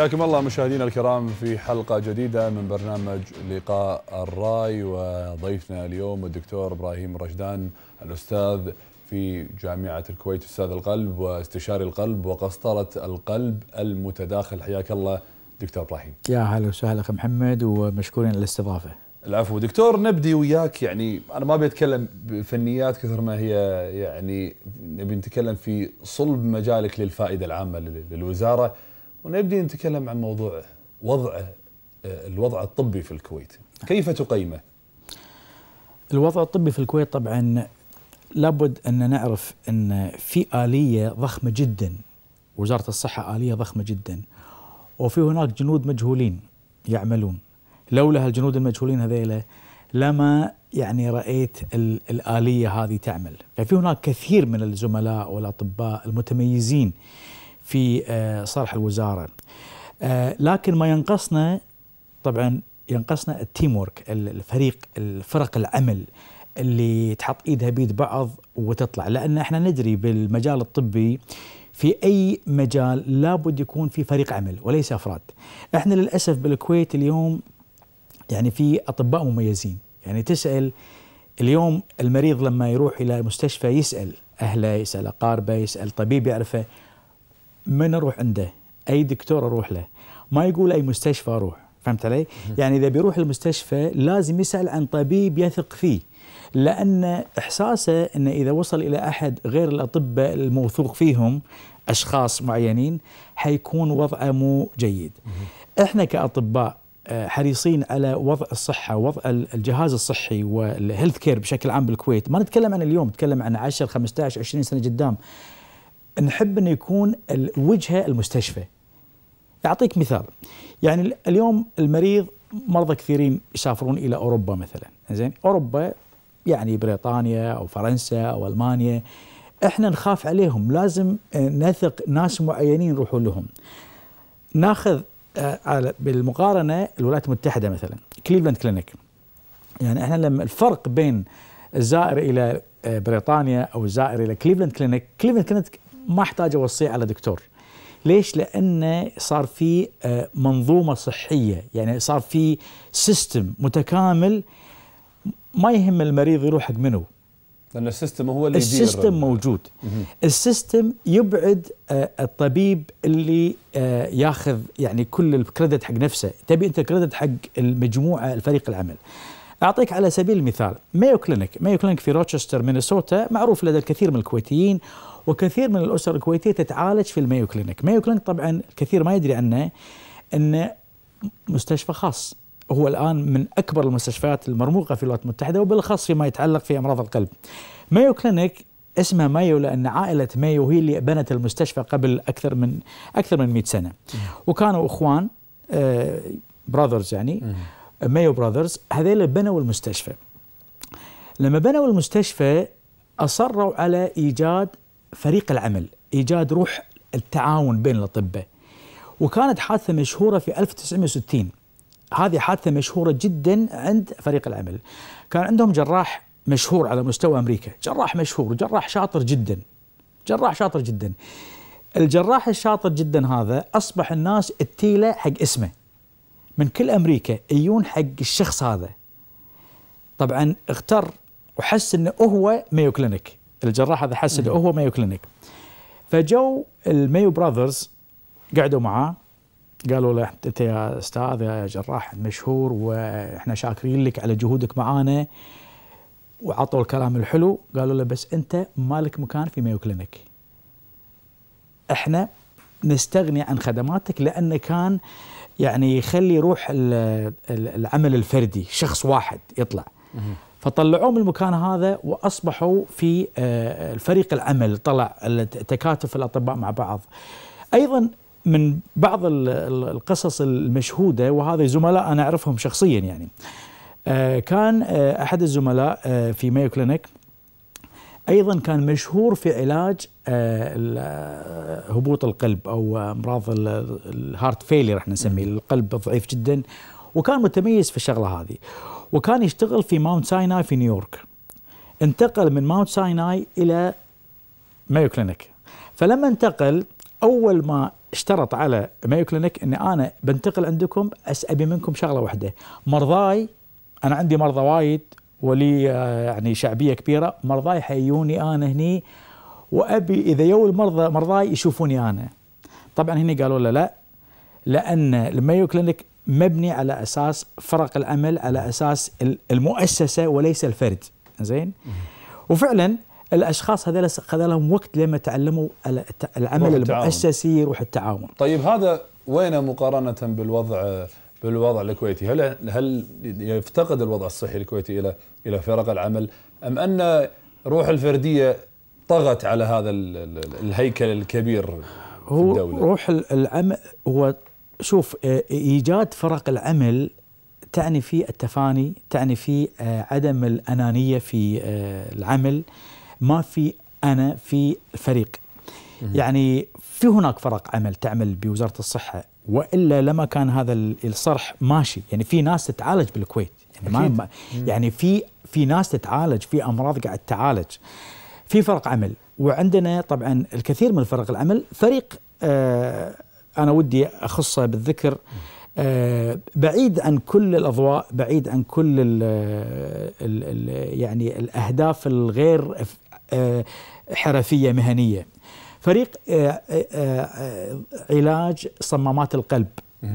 حياكم الله مشاهدينا الكرام في حلقة جديدة من برنامج لقاء الراي وضيفنا اليوم الدكتور إبراهيم رشدان الأستاذ في جامعة الكويت أستاذ القلب واستشاري القلب وقسطرة القلب المتداخل حياك الله دكتور إبراهيم يا هلا وسهلا أخي محمد ومشكورين على الاستضافة العفو دكتور نبدي وياك يعني انا ما بتكلم بفنيات كثر ما هي يعني نبي نتكلم في صلب مجالك للفائده العامه للوزاره ونبدي نتكلم عن موضوع وضعه آه، الوضع الطبي في الكويت كيف تقيمه؟ الوضع الطبي في الكويت طبعا لابد أن نعرف أن في آلية ضخمة جدا وزارة الصحة آلية ضخمة جدا وفي هناك جنود مجهولين يعملون لولا هالجنود المجهولين هذيلا لما يعني رأيت الآلية هذه تعمل ففي يعني هناك كثير من الزملاء والأطباء المتميزين في آه، صالح الوزاره آه، لكن ما ينقصنا طبعا ينقصنا التيم ورك الفريق الفرق العمل اللي تحط ايدها بيد بعض وتطلع لان احنا ندري بالمجال الطبي في اي مجال لابد يكون في فريق عمل وليس افراد. احنا للاسف بالكويت اليوم يعني في اطباء مميزين، يعني تسال اليوم المريض لما يروح الى مستشفى يسال اهله، يسال اقاربه، يسال طبيب يعرفه، من اروح عنده اي دكتور اروح له ما يقول اي مستشفى اروح فهمت علي يعني اذا بيروح المستشفى لازم يسال عن طبيب يثق فيه لان احساسه انه اذا وصل الى احد غير الاطباء الموثوق فيهم اشخاص معينين حيكون وضعه مو جيد احنا كاطباء آه، حريصين على وضع الصحة وضع الجهاز الصحي والهيلث كير بشكل عام بالكويت ما نتكلم عن اليوم نتكلم عن 10 15 20 سنة قدام نحب انه يكون الوجهة المستشفى أعطيك مثال يعني اليوم المريض مرضى كثيرين يسافرون إلى أوروبا مثلا زين أوروبا يعني بريطانيا أو فرنسا أو ألمانيا احنا نخاف عليهم لازم نثق ناس معينين يروحوا لهم ناخذ آه، بالمقارنه الولايات المتحده مثلا كليفلاند كلينيك يعني احنا لما الفرق بين الزائر الى آه، بريطانيا او الزائر الى كليفلاند كلينيك كليفلاند كلينيك ما احتاج اوصيه على دكتور ليش لانه صار في آه، منظومه صحيه يعني صار في سيستم متكامل ما يهم المريض يروح حق منو لان السيستم هو اللي السيستم يدير موجود السيستم يبعد آه، الطبيب اللي آه، ياخذ يعني كل الكريدت حق نفسه تبي انت كريدت حق المجموعه الفريق العمل اعطيك على سبيل المثال مايو كلينيك مايو كلينيك في روتشستر مينيسوتا معروف لدى الكثير من الكويتيين وكثير من الاسر الكويتيه تتعالج في المايو كلينيك، مايو كلينيك طبعا الكثير ما يدري عنه انه مستشفى خاص هو الان من اكبر المستشفيات المرموقه في الولايات المتحده وبالاخص فيما يتعلق في امراض القلب. مايو كلينيك اسمها مايو لان عائله مايو هي اللي بنت المستشفى قبل اكثر من اكثر من 100 سنه. وكانوا اخوان براذرز آه، يعني مايو براذرز هذول بنوا المستشفى. لما بنوا المستشفى اصروا على ايجاد فريق العمل إيجاد روح التعاون بين الأطباء وكانت حادثة مشهورة في 1960 هذه حادثة مشهورة جدا عند فريق العمل كان عندهم جراح مشهور على مستوى أمريكا جراح مشهور جراح شاطر جدا جراح شاطر جدا الجراح الشاطر جدا هذا أصبح الناس التيلة حق اسمه من كل أمريكا ايون حق الشخص هذا طبعا اختر وحس انه هو مايو كلينيك الجراح هذا حس اللي هو مايو كلينيك فجو المايو براذرز قعدوا معاه قالوا له انت يا استاذ يا جراح مشهور واحنا شاكرين لك على جهودك معانا وعطوا الكلام الحلو قالوا له بس انت مالك مكان في مايو كلينيك احنا نستغني عن خدماتك لانه كان يعني يخلي روح العمل الفردي شخص واحد يطلع فطلعوه من المكان هذا واصبحوا في آه، الفريق العمل طلع تكاتف الاطباء مع بعض ايضا من بعض القصص المشهوده وهذا زملاء انا اعرفهم شخصيا يعني آه، كان آه، احد الزملاء في مايو كلينيك ايضا كان مشهور في علاج هبوط القلب او امراض الهارت فيلي راح نسميه القلب ضعيف جدا وكان متميز في الشغله هذه وكان يشتغل في ماونت سايناي في نيويورك انتقل من ماونت سايناي إلى مايو كلينيك فلما انتقل أول ما اشترط على مايو كلينيك أني أنا بنتقل عندكم أبي منكم شغلة واحدة مرضاي أنا عندي مرضى وايد ولي آه، يعني شعبية كبيرة مرضاي حيوني أنا هني وأبي إذا يو المرضى مرضاي يشوفوني أنا طبعا هني قالوا له لا لأن المايو كلينيك مبني على اساس فرق الامل على اساس المؤسسه وليس الفرد زين وفعلا الاشخاص هذول خذ لهم وقت لما تعلموا العمل المؤسسي روح التعاون طيب هذا وين مقارنه بالوضع بالوضع الكويتي هل هل يفتقد الوضع الصحي الكويتي الى الى فرق العمل ام ان روح الفرديه طغت على هذا الهيكل الكبير هو في الدولة؟ روح العمل هو شوف آه، ايجاد فرق العمل تعني في التفاني تعني في آه، عدم الانانيه في آه، العمل ما في انا في الفريق يعني في هناك فرق عمل تعمل بوزاره الصحه والا لما كان هذا الصرح ماشي يعني في ناس تتعالج بالكويت يعني ما يعني في في ناس تتعالج في امراض قاعد تعالج في فرق عمل وعندنا طبعا الكثير من فرق العمل فريق آه أنا ودي أخصه بالذكر آه، بعيد عن كل الأضواء بعيد عن كل الـ الـ الـ يعني الأهداف الغير آه، حرفية مهنية فريق آه، علاج صمامات القلب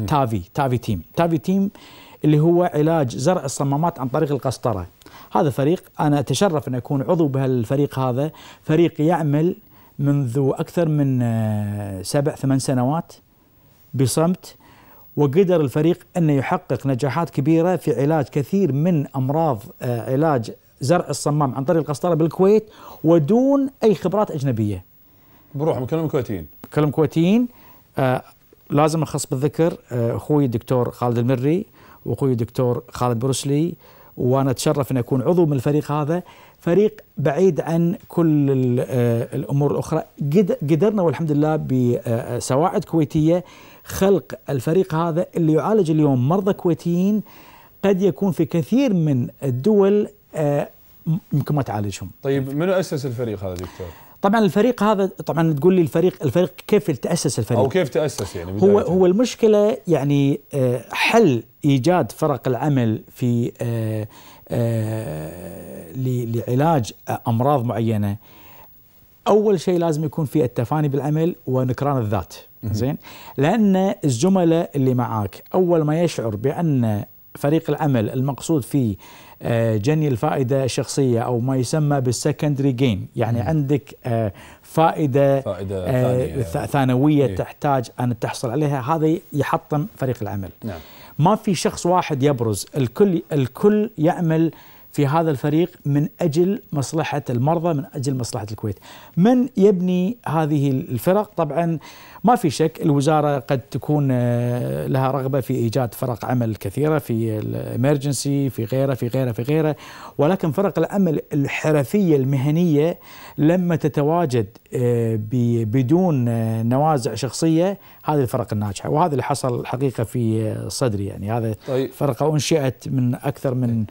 تافي تافي تيم تافي تيم اللي هو علاج زرع الصمامات عن طريق القسطرة هذا فريق أنا أتشرف أن أكون عضو بهالفريق هذا فريق يعمل منذ أكثر من سبع ثمان سنوات بصمت وقدر الفريق أن يحقق نجاحات كبيرة في علاج كثير من أمراض آه، علاج زرع الصمام عن طريق القسطرة بالكويت ودون أي خبرات أجنبية بروحهم كلهم كويتيين كلهم كويتيين آه لازم أخص بالذكر آه، أخوي الدكتور خالد المري وأخوي الدكتور خالد بروسلي وأنا أتشرف أن أكون عضو من الفريق هذا فريق بعيد عن كل آه، الأمور الأخرى قدرنا والحمد لله بسواعد كويتية خلق الفريق هذا اللي يعالج اليوم مرضى كويتيين قد يكون في كثير من الدول آه، يمكن ما تعالجهم طيب منو اسس الفريق هذا دكتور طبعا الفريق هذا طبعا تقول لي الفريق الفريق كيف تاسس الفريق او كيف تاسس يعني هو هو المشكله يعني آه، حل ايجاد فرق العمل في آه، لعلاج امراض معينه اول شيء لازم يكون في التفاني بالعمل ونكران الذات زين لان الزملاء اللي معاك اول ما يشعر بان فريق العمل المقصود فيه آه، جني الفائده الشخصيه او ما يسمى بالسكندري جين يعني مم. عندك آه، فائده, فائدة آه، ثانية ثانويه إيه؟ تحتاج ان تحصل عليها هذا يحطم فريق العمل نعم. ما في شخص واحد يبرز الكل الكل يعمل في هذا الفريق من اجل مصلحه المرضى من اجل مصلحه الكويت. من يبني هذه الفرق؟ طبعا ما في شك الوزاره قد تكون آه، لها رغبه في ايجاد فرق عمل كثيره في الامرجنسي في غيره في غيره في غيره ولكن فرق العمل الحرفيه المهنيه لما تتواجد آه، بدون آه، نوازع شخصيه هذه الفرق الناجحه وهذا اللي حصل الحقيقه في صدري يعني هذا طيب. فرقه انشئت من اكثر من طيب.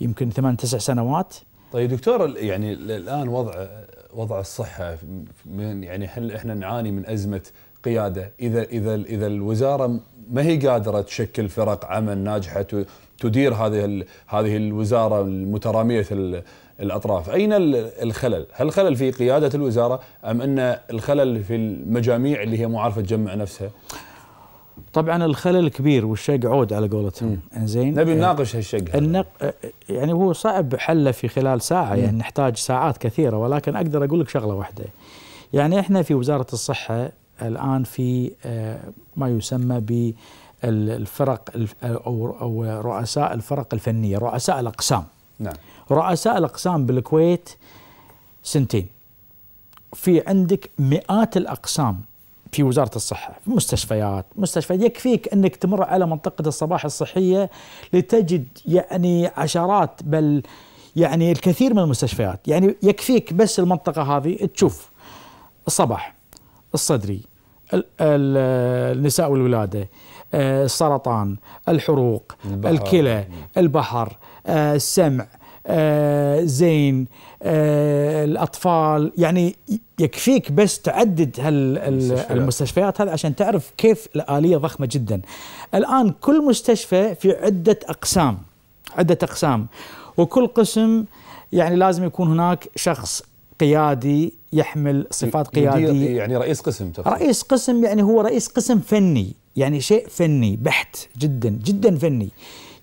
يمكن ثمان تسع سنوات طيب دكتور يعني الان وضع وضع الصحه من يعني هل احنا نعاني من ازمه قياده اذا اذا اذا الوزاره ما هي قادره تشكل فرق عمل ناجحه تدير هذه هذه الوزاره المتراميه الاطراف، اين الخلل؟ هل الخلل في قياده الوزاره ام ان الخلل في المجاميع اللي هي مو عارفه تجمع نفسها؟ طبعا الخلل كبير والشق عود على قولتهم انزين نبي آه، نناقش هالشق النق... يعني هو صعب حله في خلال ساعه مم. يعني نحتاج ساعات كثيره ولكن اقدر اقول لك شغله واحده يعني احنا في وزاره الصحه الان في آه، ما يسمى ب الفرق او رؤساء الفرق الفنيه رؤساء الاقسام نعم رؤساء الاقسام بالكويت سنتين في عندك مئات الاقسام في وزاره الصحه، في مستشفيات، مستشفيات يكفيك انك تمر على منطقه الصباح الصحيه لتجد يعني عشرات بل يعني الكثير من المستشفيات، يعني يكفيك بس المنطقه هذه تشوف الصباح، الصدري، النساء والولاده، آه، السرطان، الحروق، البحر. الكلى، البحر، آه، السمع، آه، زين آه، الاطفال يعني يكفيك بس تعدد المستشفيات هذا عشان تعرف كيف الاليه ضخمه جدا الان كل مستشفى في عده اقسام عده اقسام وكل قسم يعني لازم يكون هناك شخص قيادي يحمل صفات قيادية يعني رئيس قسم تفضل. رئيس قسم يعني هو رئيس قسم فني يعني شيء فني بحت جدا جدا فني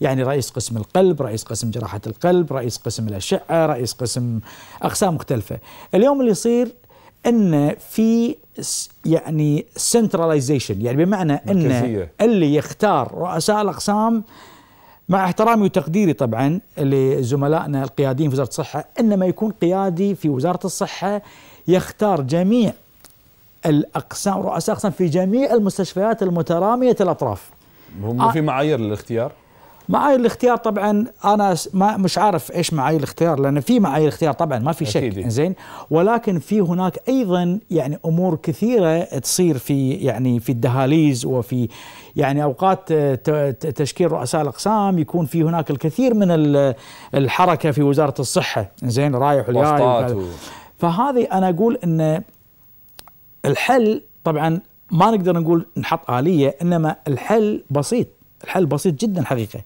يعني رئيس قسم القلب رئيس قسم جراحة القلب رئيس قسم الأشعة رئيس قسم أقسام مختلفة اليوم اللي يصير أن في يعني سنتراليزيشن يعني بمعنى أن اللي يختار رؤساء الأقسام مع احترامي وتقديري طبعا لزملائنا القياديين في وزاره الصحه انما يكون قيادي في وزاره الصحه يختار جميع الاقسام رؤساء اقسام في جميع المستشفيات المتراميه الاطراف هم آه في معايير للاختيار؟ معايير الاختيار طبعا انا ما مش عارف ايش معايير الاختيار لان في معايير اختيار طبعا ما في شك زين ولكن في هناك ايضا يعني امور كثيره تصير في يعني في الدهاليز وفي يعني اوقات آه، تشكيل رؤساء الاقسام يكون في هناك الكثير من الحركه في وزاره الصحه زين رايح وجاي فهذه انا اقول ان الحل طبعا ما نقدر نقول نحط اليه انما الحل بسيط الحل بسيط جدا حقيقة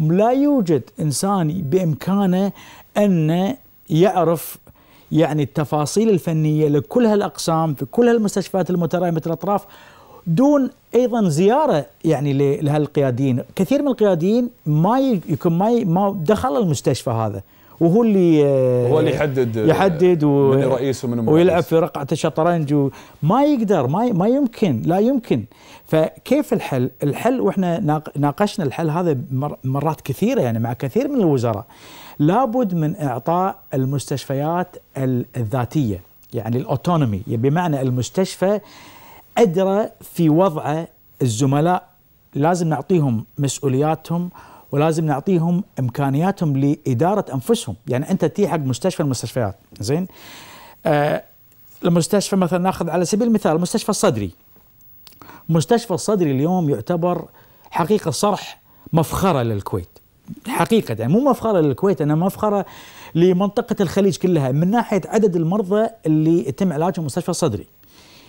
لا يوجد إنسان بإمكانه أن يعرف يعني التفاصيل الفنية لكل هالأقسام في كل هالمستشفيات المترامية الأطراف دون ايضا زياره يعني لهالقياديين، كثير من القياديين ما يكون ما ما دخل المستشفى هذا، وهو اللي آه، هو اللي يحدد آه، يحدد و من رئيس ومن مرئيس. ويلعب في رقعه الشطرنج ما يقدر ما ما يمكن لا يمكن فكيف الحل؟ الحل واحنا ناقشنا الحل هذا مرات كثيره يعني مع كثير من الوزراء لابد من اعطاء المستشفيات الذاتيه يعني الاوتونومي يعني بمعنى المستشفى ادرى في وضعه الزملاء لازم نعطيهم مسؤولياتهم ولازم نعطيهم امكانياتهم لاداره انفسهم يعني انت تي حق مستشفى المستشفيات زين آه المستشفى مثلا ناخذ على سبيل المثال مستشفى الصدري مستشفى الصدري اليوم يعتبر حقيقه صرح مفخره للكويت حقيقة يعني مو مفخرة للكويت أنا مفخرة لمنطقة الخليج كلها من ناحية عدد المرضى اللي يتم علاجهم مستشفى الصدري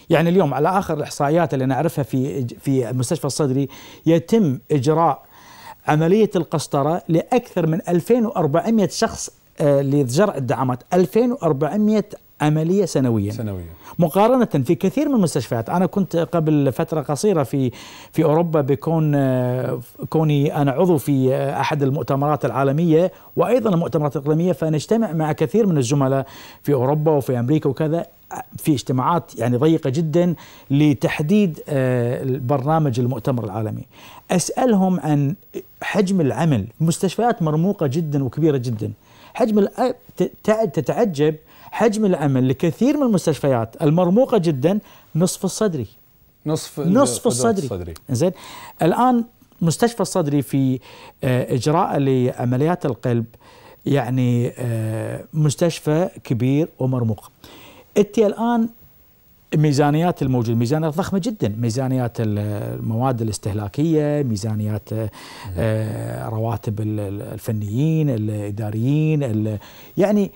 يعني اليوم على آخر الإحصائيات اللي أنا أعرفها في في المستشفى الصدري يتم إجراء عملية القسطرة لأكثر من 2400 شخص آه، لزرع الدعامات 2400 عمليه سنويا سنويا مقارنة في كثير من المستشفيات أنا كنت قبل فترة قصيرة في في أوروبا بكون كوني أنا عضو في أحد المؤتمرات العالمية وأيضا المؤتمرات الإقليمية فنجتمع مع كثير من الزملاء في أوروبا وفي أمريكا وكذا في اجتماعات يعني ضيقة جدا لتحديد آه، برنامج المؤتمر العالمي أسألهم عن حجم العمل مستشفيات مرموقة جدا وكبيرة جدا حجم تتعجب حجم العمل لكثير من المستشفيات المرموقه جدا نصف الصدري نصف نصف الصدري, الصدري. زين الان مستشفى الصدري في آه، اجراء لعمليات القلب يعني آه، مستشفى كبير ومرموق انت الان الميزانيات الموجودة ميزانيات ضخمة جدا ميزانيات المواد الاستهلاكية ميزانيات آه، رواتب الفنيين الإداريين يعني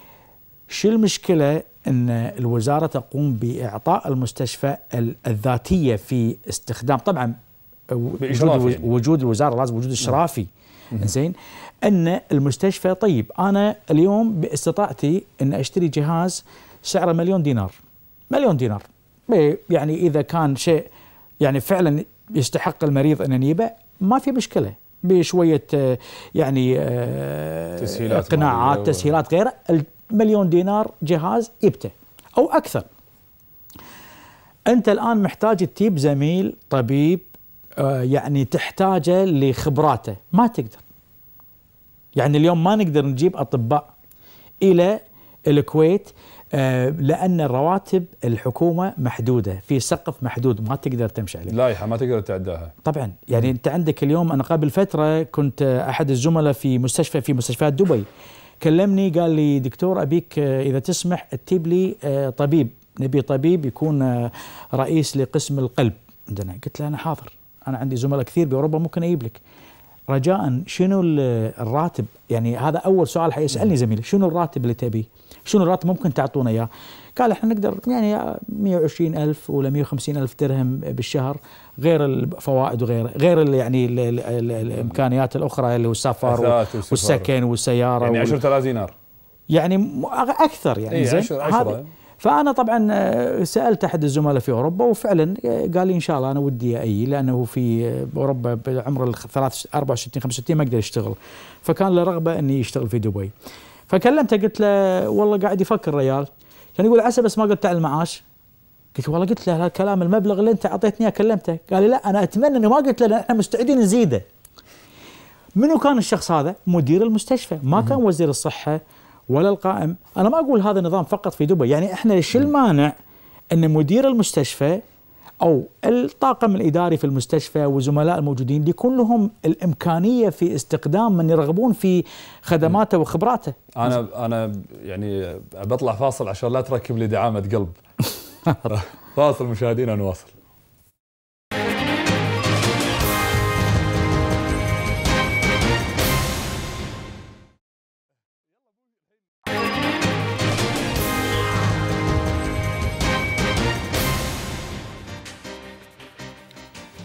شو المشكله ان الوزاره تقوم باعطاء المستشفى الذاتيه في استخدام طبعا وجود, وجود الوزاره لازم وجود اشرافي زين ان المستشفى طيب انا اليوم باستطاعتي ان اشتري جهاز سعره مليون دينار مليون دينار يعني اذا كان شيء يعني فعلا يستحق المريض ان نجيبه ما في مشكله بشويه آه، يعني آه، تسهيلات قناعات تسهيلات غيره مليون دينار جهاز يبته او اكثر انت الان محتاج تجيب زميل طبيب آه، يعني تحتاجه لخبراته ما تقدر يعني اليوم ما نقدر نجيب اطباء الى الكويت آه، لان الرواتب الحكومه محدوده في سقف محدود ما تقدر تمشي عليه لائحه ما تقدر تعداها طبعا يعني انت عندك اليوم انا قبل فتره كنت احد الزملاء في مستشفى في مستشفيات دبي كلمني قال لي دكتور ابيك آه، اذا تسمح تجيب لي آه، طبيب نبي طبيب يكون آه، رئيس لقسم القلب عندنا قلت له انا حاضر انا عندي زملاء كثير باوروبا ممكن اجيب لك رجاء شنو الراتب يعني هذا اول سؤال حيسالني زميلي شنو الراتب اللي تبيه شنو الراتب ممكن تعطونا اياه قال احنا نقدر يعني 120 ألف ولا 150 ألف درهم بالشهر غير الفوائد وغير غير يعني الـ الـ الـ الامكانيات الاخرى اللي هو السفر والسكن والسياره يعني 10000 دينار يعني اكثر يعني إيه زين فانا طبعا آه، سالت احد الزملاء في اوروبا وفعلا آه، قال لي ان شاء الله انا ودي اي لانه في آه، اوروبا بعمر ال 64 65 ما اقدر اشتغل فكان له رغبه اني اشتغل في دبي فكلمته قلت له والله قاعد يفكر ريال كان يقول عسى بس ما قلت على المعاش قلت والله قلت له هالكلام المبلغ اللي انت اعطيتني اياه كلمته قال لي لا انا اتمنى اني ما قلت له احنا مستعدين نزيده منو كان الشخص هذا مدير المستشفى ما كان وزير الصحه ولا القائم انا ما اقول هذا نظام فقط في دبي يعني احنا شو المانع ان مدير المستشفى أو الطاقم الإداري في المستشفى وزملاء الموجودين ليكون لهم الإمكانية في استقدام من يرغبون في خدماته وخبراته أنا أنا يعني بطلع فاصل عشان لا تركب لي دعامة قلب فاصل مشاهدينا نواصل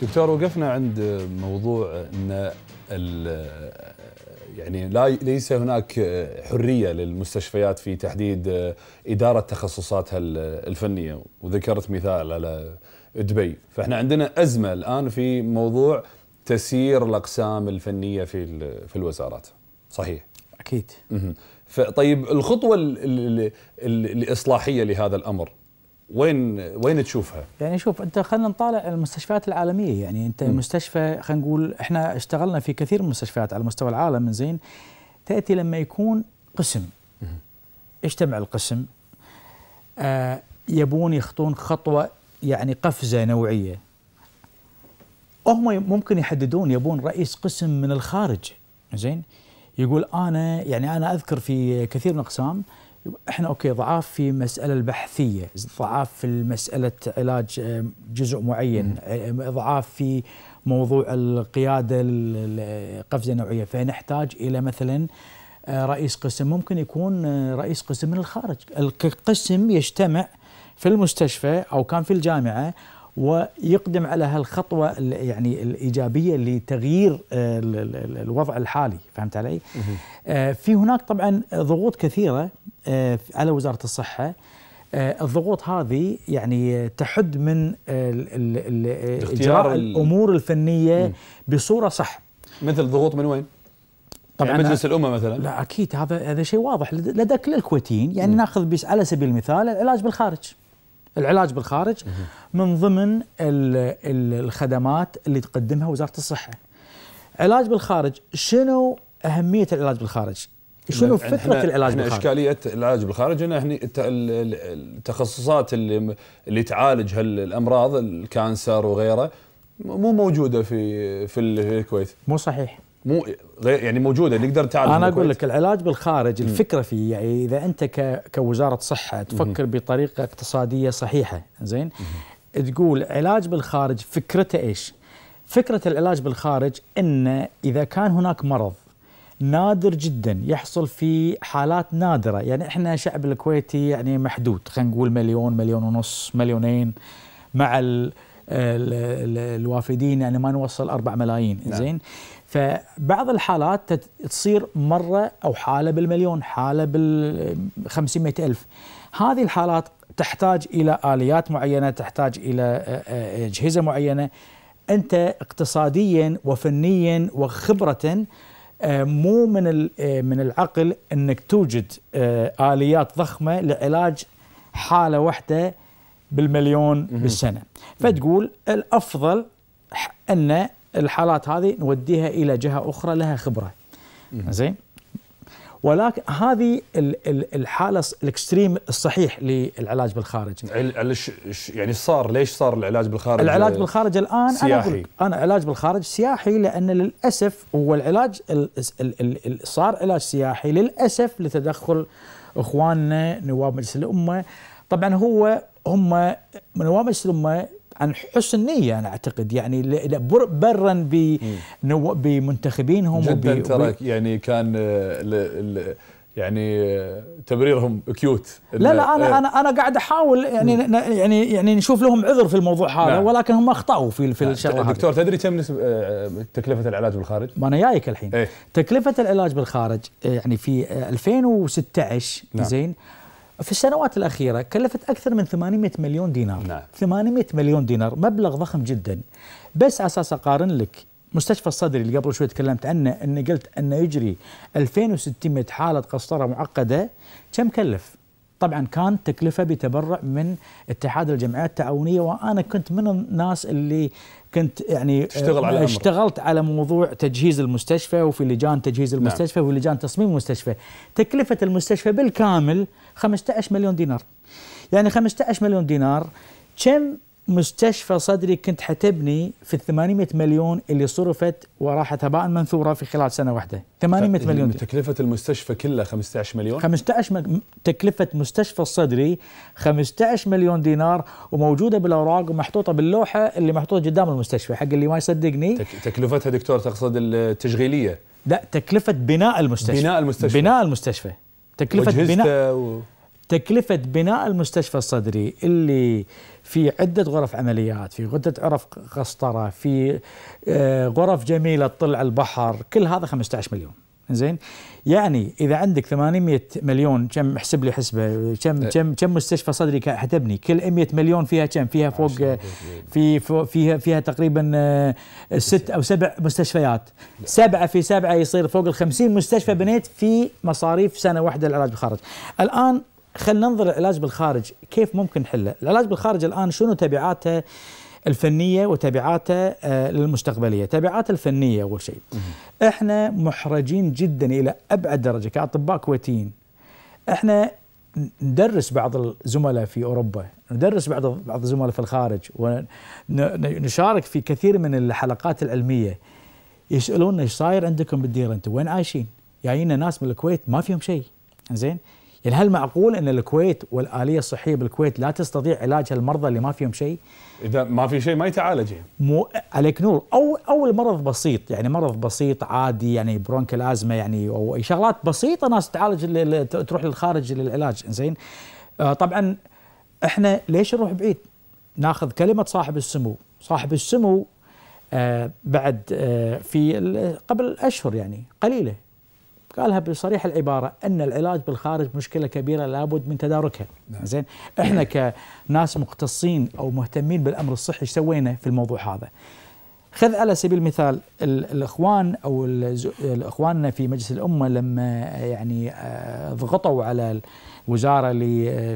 دكتور وقفنا عند موضوع ان يعني لا ليس هناك حريه للمستشفيات في تحديد اداره تخصصاتها الفنيه وذكرت مثال على دبي فاحنا عندنا ازمه الان في موضوع تسيير الاقسام الفنيه في في الوزارات صحيح اكيد طيب الخطوه الاصلاحيه لهذا الامر وين وين تشوفها؟ يعني شوف انت خلينا نطالع المستشفيات العالميه يعني انت م. مستشفى خلينا نقول احنا اشتغلنا في كثير من المستشفيات على مستوى العالم من زين تاتي لما يكون قسم اجتمع القسم آه يبون يخطون خطوه يعني قفزه نوعيه هم ممكن يحددون يبون رئيس قسم من الخارج زين يقول انا يعني انا اذكر في كثير من الاقسام احنا اوكي ضعاف في مساله البحثيه، ضعاف في مساله علاج آه، جزء معين، آه، ضعاف في موضوع القياده القفزه النوعيه، فنحتاج الى مثلا آه، رئيس قسم ممكن يكون رئيس قسم من الخارج، القسم يجتمع في المستشفى او كان في الجامعه ويقدم على هالخطوه يعني الايجابيه لتغيير آه، الوضع الحالي فهمت علي آه، في هناك طبعا ضغوط كثيره آه، على وزاره الصحه الضغوط هذه يعني تحد من اجراء الامور الفنيه بصوره صح مثل ضغوط من وين؟ طبعا يعني مجلس الامه مثلا لا اكيد هذا هذا شيء واضح لدى كل الكويتيين يعني ناخذ على سبيل المثال العلاج بالخارج العلاج بالخارج من ضمن الخدمات اللي تقدمها وزاره الصحه. علاج بالخارج شنو اهميه العلاج بالخارج؟ شنو فكره العلاج العلاج احنا بالخارج؟ اشكاليه العلاج بالخارج ان التخصصات اللي اللي تعالج هالامراض الكانسر وغيره مو موجوده في في الكويت. مو صحيح. مو يعني موجوده نقدر نتعالج انا اقول لك العلاج بالخارج الفكره فيه يعني اذا انت كوزاره صحه تفكر بطريقه اقتصاديه صحيحه زين تقول علاج بالخارج فكرته ايش؟ فكره العلاج بالخارج انه اذا كان هناك مرض نادر جدا يحصل في حالات نادره يعني احنا شعب الكويتي يعني محدود خلينا نقول مليون مليون ونص مليونين مع الـ الـ الـ الوافدين يعني ما نوصل 4 ملايين نعم. زين فبعض الحالات تصير مرة أو حالة بالمليون حالة بال ألف هذه الحالات تحتاج إلى آليات معينة تحتاج إلى أجهزة معينة أنت اقتصاديا وفنيا وخبرة مو من من العقل انك توجد اليات ضخمه لعلاج حاله واحده بالمليون بالسنه فتقول الافضل ان الحالات هذه نوديها الى جهه اخرى لها خبره زين ولكن هذه الحاله الاكستريم الصحيح للعلاج بالخارج يعني صار ليش صار العلاج بالخارج العلاج بالخارج الان سياحي. انا انا علاج بالخارج سياحي لان للاسف هو العلاج صار علاج سياحي للاسف لتدخل اخواننا نواب مجلس الامه طبعا هو هم نواب مجلس الامه عن حسن نيه انا اعتقد يعني برا بمنتخبينهم جدا ترى يعني كان آه، يعني آه، تبريرهم كيوت لا لا انا آه، انا انا قاعد احاول يعني يعني يعني نشوف لهم عذر في الموضوع هذا نعم. ولكن هم اخطاوا في في الشغله نعم. طيب دكتور تدري كم تكلفه العلاج بالخارج؟ ما انا جايك الحين ايه؟ تكلفه العلاج بالخارج يعني في 2016 نعم. زين في السنوات الأخيرة كلفت أكثر من 800 مليون دينار نعم. 800 مليون دينار مبلغ ضخم جدا بس على أساس أقارن لك مستشفى الصدري اللي قبل شوي تكلمت عنه أن قلت أنه يجري 2600 حالة قسطرة معقدة كم كلف؟ طبعا كان تكلفه بتبرع من اتحاد الجمعيات التعاونيه وانا كنت من الناس اللي كنت يعني تشتغل آه، على اشتغلت على موضوع تجهيز المستشفى وفي لجان تجهيز نعم. المستشفى نعم. وفي لجان تصميم المستشفى تكلفه المستشفى بالكامل 15 مليون دينار يعني 15 مليون دينار كم مستشفى صدري كنت حتبني في ال 800 مليون اللي صرفت وراحت هباء منثوره في خلال سنه واحده 800 مليون تكلفه المستشفى كلها 15 مليون 15 م... تكلفه مستشفى الصدري 15 مليون دينار وموجوده بالاوراق ومحطوطه باللوحه اللي محطوطه قدام المستشفى حق اللي ما يصدقني تك... تكلفتها دكتور تقصد التشغيليه لا تكلفه بناء المستشفى بناء المستشفى بناء المستشفى تكلفه بناء و... تكلفة بناء المستشفى الصدري اللي في عدة غرف عمليات في غدة عرف قسطرة في آه، غرف جميلة تطلع البحر كل هذا 15 مليون زين يعني اذا عندك 800 مليون كم احسب لي حسبه كم إيه. كم كم مستشفى صدري حتبني كل 100 مليون فيها كم فيها فوق في فيها فيها تقريبا آه، ست او سبع مستشفيات سبعه في سبعه يصير فوق ال 50 مستشفى بنيت في مصاريف سنه واحده العلاج بالخارج الان خلينا ننظر العلاج بالخارج كيف ممكن نحله العلاج بالخارج الآن شنو تبعاته الفنية وتبعاته المستقبلية آه، تبعاته الفنية أول شيء إحنا محرجين جدا إلى أبعد درجة كأطباء كويتيين إحنا ندرس بعض الزملاء في اوروبا، ندرس بعض بعض الزملاء في الخارج ونشارك في كثير من الحلقات العلميه. يسالوننا ايش صاير عندكم بالديره انتم؟ وين عايشين؟ جايينا ناس من الكويت ما فيهم شيء، زين؟ يعني هل معقول ان الكويت والاليه الصحيه بالكويت لا تستطيع علاج المرضى اللي ما فيهم شيء؟ اذا ما في شيء ما يتعالج يعني. مو عليك نور او او المرض بسيط يعني مرض بسيط عادي يعني برونكل ازمه يعني او شغلات بسيطه ناس تعالج تروح للخارج للعلاج زين آه طبعا احنا ليش نروح بعيد؟ ناخذ كلمه صاحب السمو، صاحب السمو آه بعد آه في قبل اشهر يعني قليله قالها بصريح العبارة أن العلاج بالخارج مشكلة كبيرة لابد من تداركها نعم. زين إحنا كناس مختصين أو مهتمين بالأمر الصحي ايش سوينا في الموضوع هذا خذ على سبيل المثال الإخوان أو إخواننا في مجلس الأمة لما يعني آه، ضغطوا على الوزارة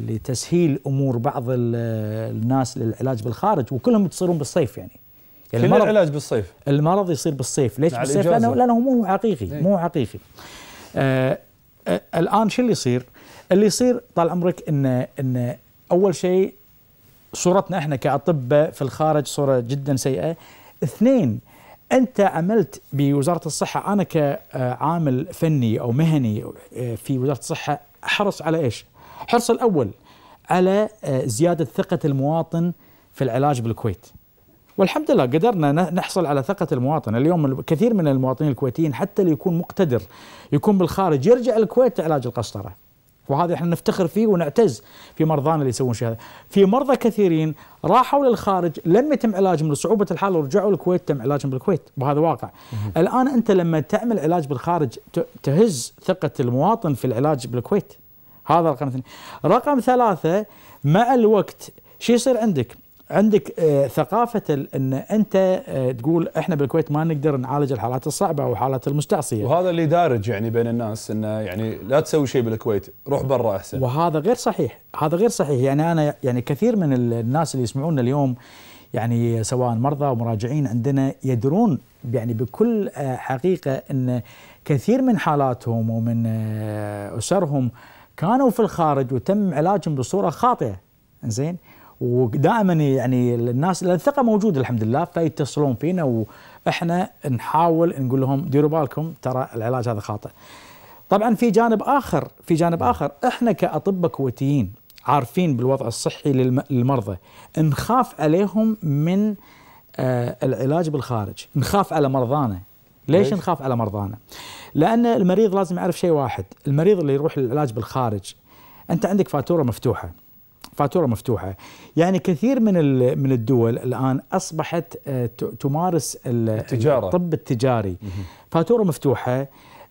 لتسهيل أمور بعض الناس للعلاج بالخارج وكلهم يتصيرون بالصيف يعني يعني المرض العلاج بالصيف المرض يصير بالصيف ليش بالصيف لانه لانه مو حقيقي إيه. مو حقيقي آه، آه، الان شو اللي يصير؟ اللي يصير طال عمرك ان ان اول شيء صورتنا احنا كاطباء في الخارج صوره جدا سيئه. اثنين انت عملت بوزاره الصحه انا كعامل فني او مهني آه، في وزاره الصحه احرص على ايش؟ حرص الاول على زياده ثقه المواطن في العلاج بالكويت. والحمد لله قدرنا نحصل على ثقة المواطن اليوم كثير من المواطنين الكويتيين حتى اللي يكون مقتدر يكون بالخارج يرجع الكويت لعلاج القسطرة وهذا احنا نفتخر فيه ونعتز في مرضانا اللي يسوون شيء هذا في مرضى كثيرين راحوا للخارج لم يتم علاجهم لصعوبة الحال ورجعوا الكويت تم علاجهم بالكويت وهذا واقع الآن أنت لما تعمل علاج بالخارج تهز ثقة المواطن في العلاج بالكويت هذا رقم اثنين رقم ثلاثة مع الوقت شو يصير عندك عندك آه، ثقافة أن أنت آه، تقول إحنا بالكويت ما نقدر نعالج الحالات الصعبة أو حالات المستعصية وهذا اللي دارج يعني بين الناس أنه يعني لا تسوي شيء بالكويت روح برا أحسن وهذا غير صحيح هذا غير صحيح يعني أنا يعني كثير من الناس اللي يسمعونا اليوم يعني سواء مرضى ومراجعين عندنا يدرون يعني بكل آه، حقيقة أن كثير من حالاتهم ومن أسرهم كانوا في الخارج وتم علاجهم بصورة خاطئة زين ودائما يعني الناس الثقه موجوده الحمد لله فيتصلون فينا واحنا نحاول نقول لهم ديروا بالكم ترى العلاج هذا خاطئ. طبعا في جانب اخر في جانب نعم. اخر احنا كاطباء كويتيين عارفين بالوضع الصحي للمرضى نخاف عليهم من آه العلاج بالخارج نخاف على مرضانا ليش, ليش نخاف على مرضانا لان المريض لازم يعرف شيء واحد المريض اللي يروح للعلاج بالخارج انت عندك فاتوره مفتوحه فاتوره مفتوحه يعني كثير من من الدول الان اصبحت آه، تمارس التجارة. الطب التجاري فاتوره مفتوحه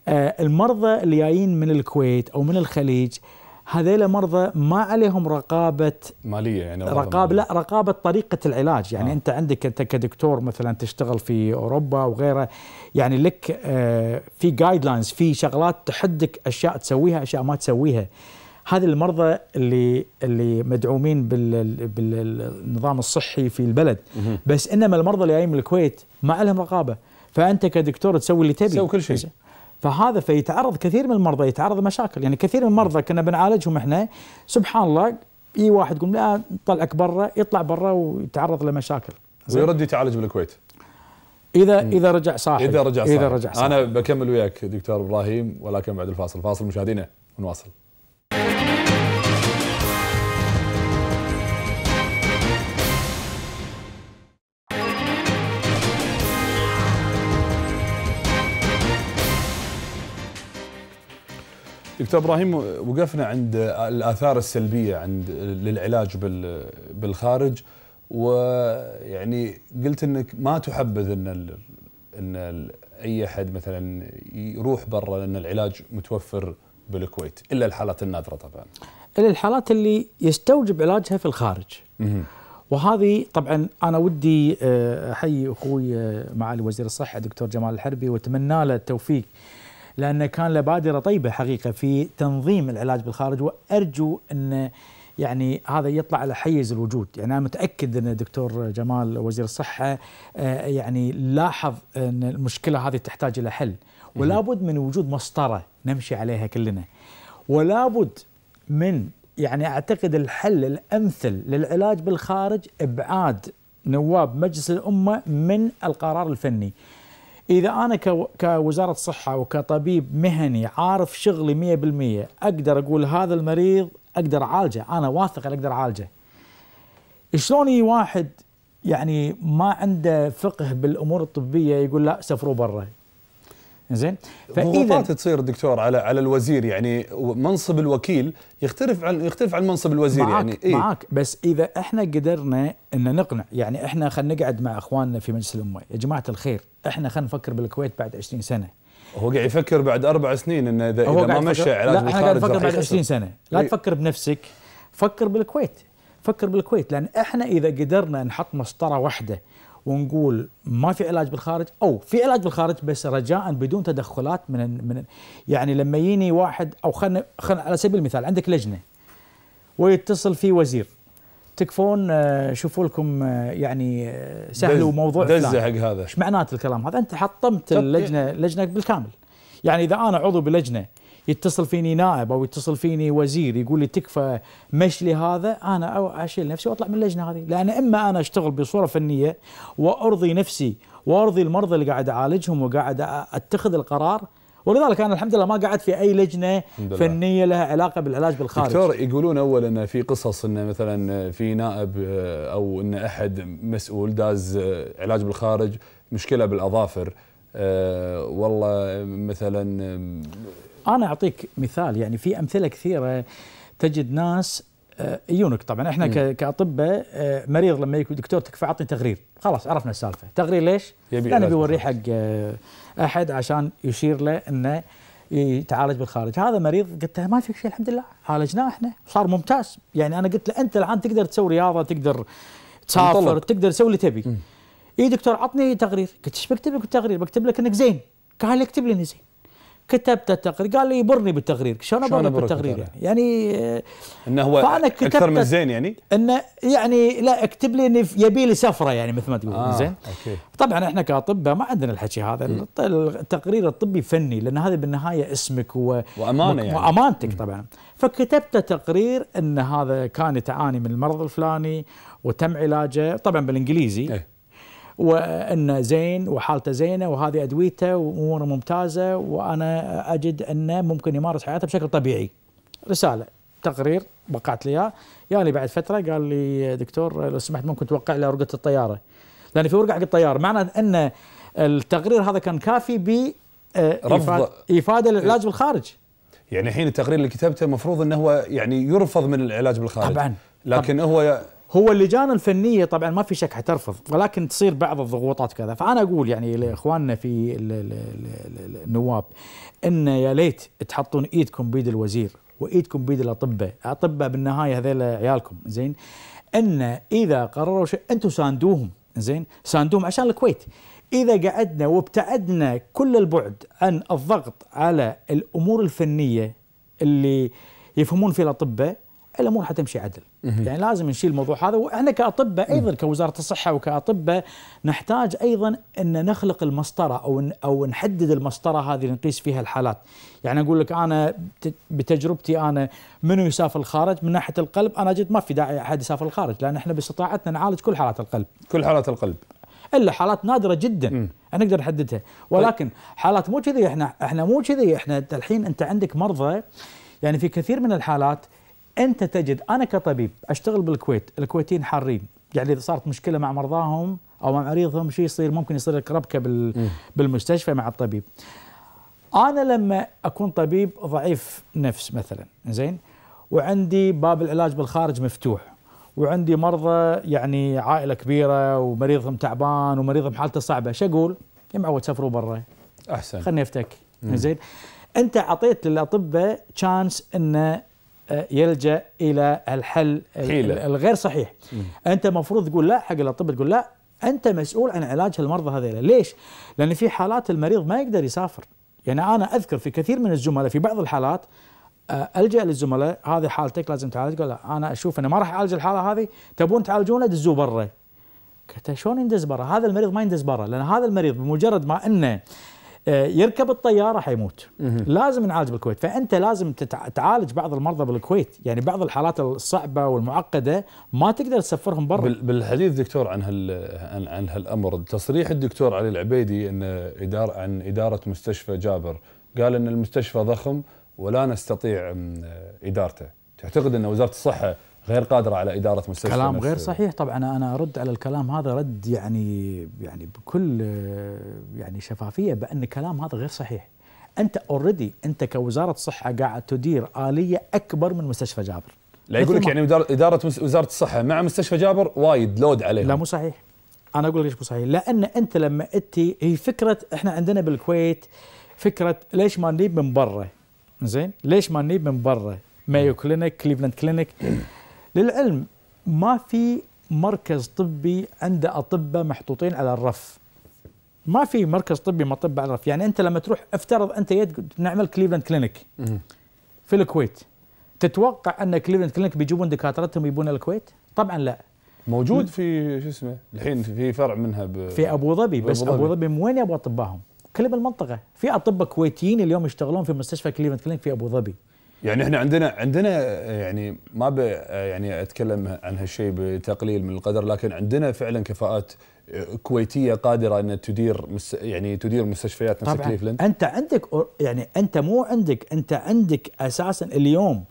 آه، المرضى اللي جايين من الكويت او من الخليج هذيلا مرضى ما عليهم رقابة مالية يعني رقابة لا رقابة طريقة العلاج يعني آه. أنت عندك أنت كدكتور مثلا تشتغل في أوروبا وغيره يعني لك آه، في جايد لاينز في شغلات تحدك أشياء تسويها أشياء ما تسويها هذه المرضى اللي اللي مدعومين بالنظام الصحي في البلد بس انما المرضى اللي جايين من الكويت ما لهم رقابه فانت كدكتور تسوي اللي تبي تسوي كل شيء فهذا فيتعرض كثير من المرضى يتعرض مشاكل يعني كثير من المرضى كنا بنعالجهم احنا سبحان الله اي واحد يقول لا طلعك برا يطلع برا ويتعرض لمشاكل ويرد يتعالج بالكويت اذا مم. اذا رجع صاحي اذا رجع صاحي اذا رجع صاحي انا بكمل وياك دكتور ابراهيم ولكن بعد الفاصل فاصل مشاهدينا ونواصل دكتور ابراهيم وقفنا عند الاثار السلبيه عند للعلاج بالخارج ويعني قلت انك ما تحبذ ان ان اي احد مثلا يروح برا لان العلاج متوفر بالكويت الا الحالات النادره طبعا. الا الحالات اللي يستوجب علاجها في الخارج. مه. وهذه طبعا انا ودي آه، احيي اخوي آه، معالي وزير الصحه دكتور جمال الحربي واتمنى له التوفيق لأنه كان له بادرة طيبة حقيقة في تنظيم العلاج بالخارج وأرجو أن يعني هذا يطلع على حيز الوجود يعني أنا متأكد أن الدكتور جمال وزير الصحة آه، يعني لاحظ أن المشكلة هذه تحتاج إلى حل ولا بد من وجود مسطرة نمشي عليها كلنا ولا بد من يعني أعتقد الحل الأمثل للعلاج بالخارج إبعاد نواب مجلس الأمة من القرار الفني اذا انا كوزاره صحه وكطبيب مهني عارف شغلي 100% اقدر اقول هذا المريض اقدر اعالجه انا واثق أن اقدر اعالجه شلون يجي واحد يعني ما عنده فقه بالامور الطبيه يقول لا سفروا برا زين فاذا تصير دكتور على على الوزير يعني منصب الوكيل يختلف عن يختلف عن منصب الوزير معاك يعني إيه؟ معاك بس اذا احنا قدرنا ان نقنع يعني احنا خلينا نقعد مع اخواننا في مجلس الامه يا جماعه الخير احنا خلينا نفكر بالكويت بعد 20 سنه هو قاعد يفكر بعد اربع سنين انه اذا اذا ما مشى علاج لا احنا قاعد نفكر بعد 20 سنه لا إيه؟ تفكر بنفسك فكر بالكويت فكر بالكويت لان احنا اذا قدرنا نحط مسطره واحده ونقول ما في علاج بالخارج او في علاج بالخارج بس رجاء بدون تدخلات من من يعني لما يجيني واحد او خلينا خلنا على سبيل المثال عندك لجنه ويتصل في وزير تكفون آه، شوفوا لكم آه، يعني آه، سهلوا موضوع دزة حق هذا ايش معناته الكلام هذا انت حطمت اللجنه لجنه بالكامل يعني اذا انا عضو بلجنه يتصل فيني نائب او يتصل فيني وزير يقول لي تكفى مشلي هذا انا اشيل نفسي واطلع من اللجنه هذه لان اما انا اشتغل بصوره فنيه وارضي نفسي وارضي المرضى اللي قاعد اعالجهم وقاعد اتخذ القرار ولذلك انا الحمد لله ما قعدت في اي لجنه فنيه لها علاقه بالعلاج بالخارج دكتور يقولون اول ان في قصص ان مثلا في نائب آه، او ان احد مسؤول داز آه، علاج بالخارج مشكله بالاظافر أه والله آه، مثلا انا اعطيك مثال يعني في امثله كثيره تجد ناس آه، يونك طبعا احنا م. كاطباء آه، مريض لما يكون دكتور تكفى اعطني تقرير خلاص عرفنا السالفه تقرير ليش يبي لان بيوريه حق آه، احد عشان يشير له انه يتعالج بالخارج هذا مريض قلت له ما في شيء الحمد لله عالجناه احنا صار ممتاز يعني انا قلت له انت الان تقدر تسوي رياضه تقدر تسافر تقدر تسوي اللي تبي اي دكتور عطني تقرير قلت ايش بكتب لك التقرير بكتب لك انك زين قال لي اكتب لي اني زين كتبت التقرير قال لي يبرني بالتقرير شلون ابرك بالتقرير يعني يعني آه، انه هو فانا كتبت اكثر من زين يعني انه يعني لا اكتب لي انه يبي لي سفره يعني مثل ما تقول آه زين أوكي. طبعا احنا كاطباء ما عندنا الحكي هذا م. التقرير الطبي فني لان هذا بالنهايه اسمك و وامانه يعني وامانتك طبعا فكتبت تقرير ان هذا كان يتعاني من المرض الفلاني وتم علاجه طبعا بالانجليزي ايه. وأن زين وحالته زينة وهذه أدويته وأموره ممتازة وأنا أجد أنه ممكن يمارس حياته بشكل طبيعي رسالة تقرير وقعت لي اياه جاني بعد فتره قال لي دكتور لو سمحت ممكن توقع لي ورقه الطياره لان في ورقه حق الطياره معنى ان التقرير هذا كان كافي ب آه، رفض افاده للعلاج بالخارج يعني الحين التقرير اللي كتبته المفروض انه هو يعني يرفض من العلاج بالخارج طبعا لكن طبعاً هو هو اللجان الفنيه طبعا ما في شك حترفض ولكن تصير بعض الضغوطات كذا فانا اقول يعني لاخواننا في النواب ان يا ليت تحطون ايدكم بيد الوزير وايدكم بيد الاطباء، الاطباء بالنهايه هذول عيالكم زين ان اذا قرروا شيء انتم ساندوهم زين ساندوهم عشان الكويت اذا قعدنا وابتعدنا كل البعد عن الضغط على الامور الفنيه اللي يفهمون فيها الاطباء الامور حتمشي عدل يعني لازم نشيل الموضوع هذا واحنا كاطباء ايضا كوزاره الصحه وكاطباء نحتاج ايضا ان نخلق المسطره او او نحدد المسطره هذه اللي نقيس فيها الحالات يعني اقول لك انا بتجربتي انا منو يسافر الخارج من ناحيه القلب انا جد ما في داعي احد يسافر الخارج لان احنا باستطاعتنا نعالج كل حالات القلب كل حالات القلب الا حالات نادره جدا نقدر نحددها ولكن طيب. حالات مو كذي احنا احنا مو كذي احنا الحين انت عندك مرضى يعني في كثير من الحالات انت تجد انا كطبيب اشتغل بالكويت الكويتيين حارين يعني اذا صارت مشكله مع مرضاهم او مع مريضهم شيء يصير ممكن يصير لك ربكه بال بالمستشفى مع الطبيب انا لما اكون طبيب ضعيف نفس مثلا زين وعندي باب العلاج بالخارج مفتوح وعندي مرضى يعني عائله كبيره ومريضهم تعبان ومريضهم حالته صعبه شو اقول؟ يا معود سافروا برا احسن خلني افتك زين انت اعطيت للاطباء تشانس انه يلجا الى الحل حيلة. الغير صحيح انت المفروض تقول لا حق الاطباء تقول لا انت مسؤول عن علاج المرضى هذيلا ليش لان في حالات المريض ما يقدر يسافر يعني انا اذكر في كثير من الزملاء في بعض الحالات آه، الجا للزملاء هذه حالتك لازم تعالج قال لا انا اشوف انه ما راح اعالج الحاله هذه تبون تعالجونه دزوه برا قلت شلون يندز برا هذا المريض ما يندز برا لان هذا المريض بمجرد ما انه آه، يركب الطياره حيموت لازم نعالج بالكويت فانت لازم تعالج بعض المرضى بالكويت يعني بعض الحالات الصعبه والمعقده ما تقدر تسفرهم برا بالحديث دكتور عن هال عن, عن هالامر تصريح الدكتور علي العبيدي ان اداره عن اداره مستشفى جابر قال ان المستشفى ضخم ولا نستطيع ادارته تعتقد ان وزاره الصحه غير قادره على اداره مستشفى كلام غير صحيح طبعا انا ارد على الكلام هذا رد يعني يعني بكل يعني شفافيه بان الكلام هذا غير صحيح انت اوريدي انت كوزاره صحه قاعد تدير اليه اكبر من مستشفى جابر لا يقول لك يعني اداره وزاره الصحه مع مستشفى جابر وايد لود عليهم لا مو صحيح انا اقول لك مو صحيح لان انت لما اتي هي فكره احنا عندنا بالكويت فكره ليش ما نجيب من برا زين ليش ما نجيب من برا مايو كلينيك كليفلاند كلينيك للعلم ما في مركز طبي عنده اطباء محطوطين على الرف ما في مركز طبي مطب على الرف يعني انت لما تروح افترض انت نعمل كليفلاند كلينك في الكويت تتوقع ان كليفلاند كلينك بيجيبون دكاترتهم يبون الكويت طبعا لا موجود في شو اسمه الحين في فرع منها ب... في ابو ظبي بس ابو ظبي من وين يبغى اطبائهم كل بالمنطقه في اطباء كويتيين اليوم يشتغلون في مستشفى كليفلاند كلينك في ابو ظبي يعني احنا عندنا عندنا آه، يعني ما آه، يعني اتكلم عن هالشيء بتقليل من القدر لكن عندنا فعلا كفاءات آه، كويتيه قادره ان تدير مس يعني تدير مستشفيات نفس كليفلاند انت عندك يعني انت مو عندك انت عندك اساسا اليوم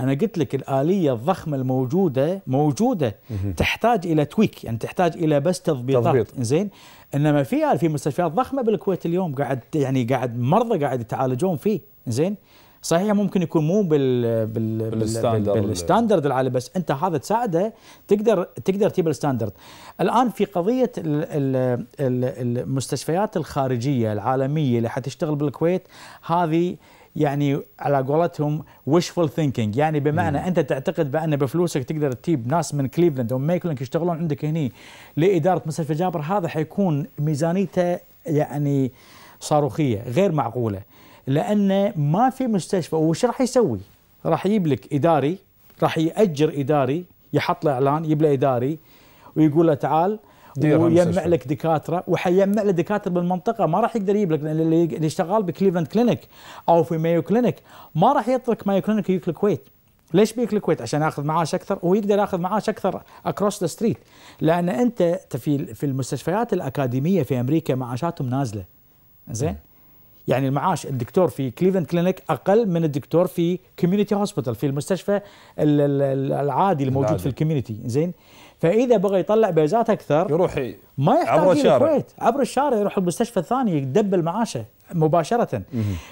انا قلت لك الاليه الضخمه الموجوده موجوده تحتاج الى تويك يعني تحتاج الى بس تضبيطات تضبيط. زين انما في في مستشفيات ضخمه بالكويت اليوم قاعد يعني قاعد مرضى قاعد يتعالجون فيه زين صحيح ممكن يكون مو بال بال بالستاندرد, بالستاندرد العالي بس انت هذا تساعده تقدر تقدر تجيب الستاندرد الان في قضيه المستشفيات الخارجيه العالميه اللي حتشتغل بالكويت هذه يعني على قولتهم wishful thinking يعني بمعنى مم. انت تعتقد بان بفلوسك تقدر تجيب ناس من كليفلاند او ميكلينك يشتغلون عندك هني لاداره مستشفى جابر هذا حيكون ميزانيته يعني صاروخيه غير معقوله لان ما في مستشفى وش راح يسوي؟ راح يجيب لك اداري راح ياجر اداري يحط له اعلان يجيب له اداري ويقول له تعال ويجمع لك دكاتره وحيجمع له دكاتره بالمنطقه ما راح يقدر يجيب لك اللي يشتغل بكليفلاند كلينك او في مايو كلينك ما راح يترك مايو كلينك يجيك الكويت ليش بيك الكويت عشان ياخذ معاش اكثر وهو يقدر ياخذ معاش اكثر اكروس ذا ستريت لان انت في في المستشفيات الاكاديميه في امريكا معاشاتهم نازله زين يعني المعاش الدكتور في كليفن كلينيك اقل من الدكتور في كوميونتي هوسبيتال في المستشفى العادي الموجود في الكوميونتي زين فاذا بغى يطلع بيزات اكثر يروح ما يحتاج عبر الشارع عبر الشارع يروح المستشفى الثاني يدبل معاشه مباشره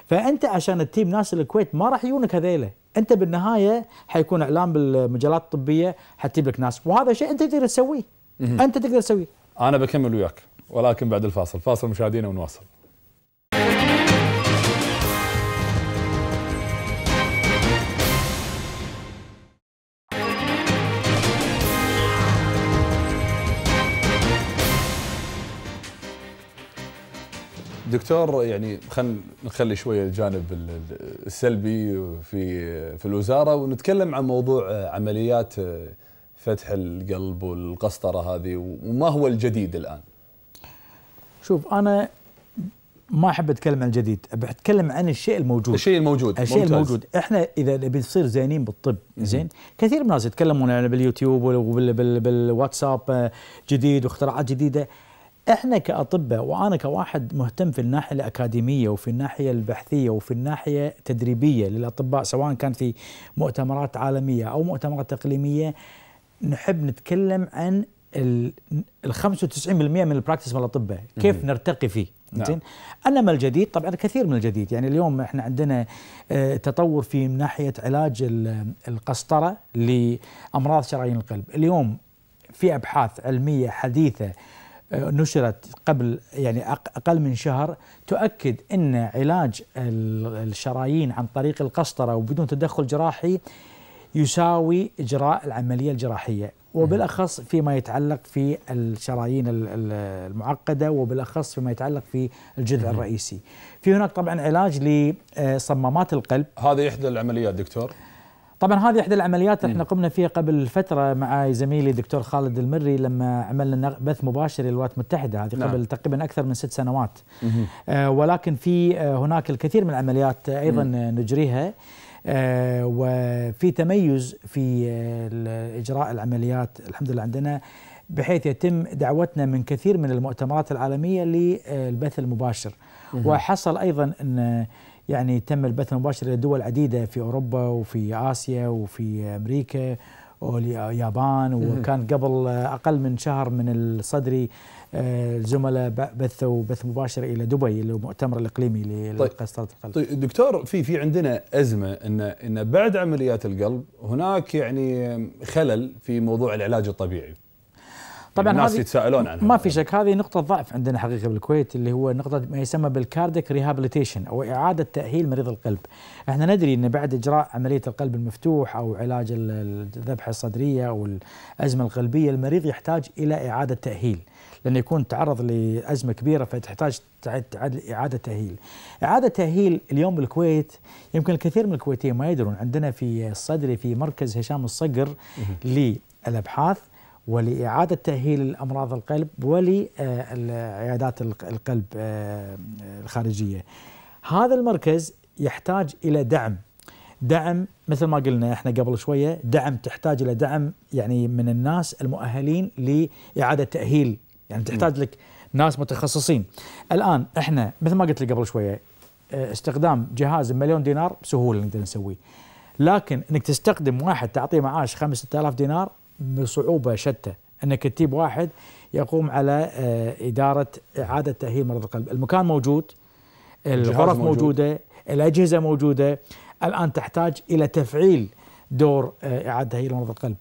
فانت عشان التيم ناس الكويت ما راح يجونك هذيله انت بالنهايه حيكون اعلان بالمجالات الطبيه حتجيب لك ناس وهذا شيء انت تقدر تسويه انت تقدر تسويه انا بكمل وياك ولكن بعد الفاصل فاصل مشاهدينا ونواصل دكتور يعني خلينا نخلي شويه الجانب السلبي في في الوزاره ونتكلم عن موضوع عمليات فتح القلب والقسطره هذه وما هو الجديد الان؟ شوف انا ما احب اتكلم عن الجديد، اتكلم عن الشيء الموجود الشيء الموجود الشيء ممتاز. الموجود، احنا اذا نبي نصير زينين بالطب زين، كثير من الناس يتكلمون يعني باليوتيوب وبالواتساب آه، جديد واختراعات جديده احنا كاطباء وانا كواحد مهتم في الناحيه الاكاديميه وفي الناحيه البحثيه وفي الناحيه التدريبيه للاطباء سواء كان في مؤتمرات عالميه او مؤتمرات اقليميه نحب نتكلم عن ال 95% من البراكتس مال الاطباء كيف نرتقي فيه نعم. زين نعم. انما الجديد طبعا كثير من الجديد يعني اليوم احنا عندنا آه، تطور في من ناحيه علاج القسطره لامراض شرايين القلب اليوم في ابحاث علميه حديثه نشرت قبل يعني اقل من شهر تؤكد ان علاج الشرايين عن طريق القسطره وبدون تدخل جراحي يساوي اجراء العمليه الجراحيه وبالاخص فيما يتعلق في الشرايين المعقده وبالاخص فيما يتعلق في الجذع الرئيسي. في هناك طبعا علاج لصمامات القلب هذه احدى العمليات دكتور طبعا هذه احدى العمليات احنا قمنا فيها قبل فتره مع زميلي دكتور خالد المري لما عملنا بث مباشر للولايات المتحده هذه نعم. قبل تقريبا اكثر من ست سنوات آه ولكن في آه هناك الكثير من العمليات ايضا مم. نجريها آه وفي تميز في آه اجراء العمليات الحمد لله عندنا بحيث يتم دعوتنا من كثير من المؤتمرات العالميه للبث المباشر مم. وحصل ايضا ان يعني تم البث المباشر لدول عديده في اوروبا وفي اسيا وفي امريكا واليابان وكان قبل اقل من شهر من الصدري آه، الزملاء بثوا بث مباشر الى دبي المؤتمر الاقليمي طيب. لقسطره القلب. طيب دكتور في في عندنا ازمه ان ان بعد عمليات القلب هناك يعني خلل في موضوع العلاج الطبيعي. طبعا يعني الناس يتساءلون عنها ما في شك هذه نقطة ضعف عندنا حقيقة بالكويت اللي هو نقطة ما يسمى بالكارديك ريهابليتيشن أو إعادة تأهيل مريض القلب احنا ندري أن بعد إجراء عملية القلب المفتوح أو علاج الذبحة الصدرية أو الأزمة القلبية المريض يحتاج إلى إعادة تأهيل لأنه يكون تعرض لأزمة كبيرة فتحتاج إعادة تأهيل إعادة تأهيل اليوم بالكويت يمكن الكثير من الكويتيين ما يدرون عندنا في الصدري في مركز هشام الصقر للأبحاث ولإعادة تأهيل الأمراض القلب ولعيادات القلب آه، آه، الخارجية هذا المركز يحتاج إلى دعم دعم مثل ما قلنا احنا قبل شويه دعم تحتاج الى دعم يعني من الناس المؤهلين لاعاده تاهيل يعني تحتاج لك ناس متخصصين الان احنا مثل ما قلت لك قبل شويه آه، استخدام جهاز مليون دينار بسهوله نقدر نسويه لكن انك تستخدم واحد تعطيه معاش 5000 دينار بصعوبة شتى أنك تجيب واحد يقوم على آه، إدارة إعادة تأهيل مرضى القلب المكان موجود الغرف موجود. موجودة الأجهزة موجودة الآن تحتاج إلى تفعيل دور آه، إعادة تأهيل مرضى القلب